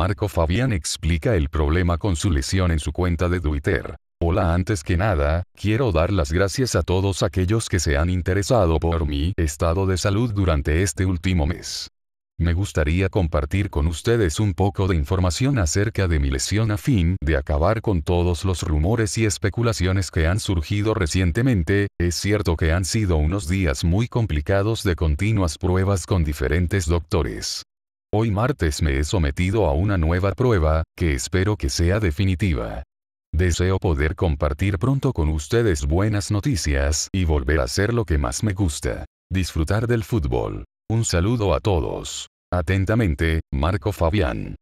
Marco Fabián explica el problema con su lesión en su cuenta de Twitter. Hola antes que nada, quiero dar las gracias a todos aquellos que se han interesado por mi estado de salud durante este último mes. Me gustaría compartir con ustedes un poco de información acerca de mi lesión a fin de acabar con todos los rumores y especulaciones que han surgido recientemente, es cierto que han sido unos días muy complicados de continuas pruebas con diferentes doctores. Hoy martes me he sometido a una nueva prueba, que espero que sea definitiva. Deseo poder compartir pronto con ustedes buenas noticias y volver a hacer lo que más me gusta. Disfrutar del fútbol. Un saludo a todos. Atentamente, Marco Fabián.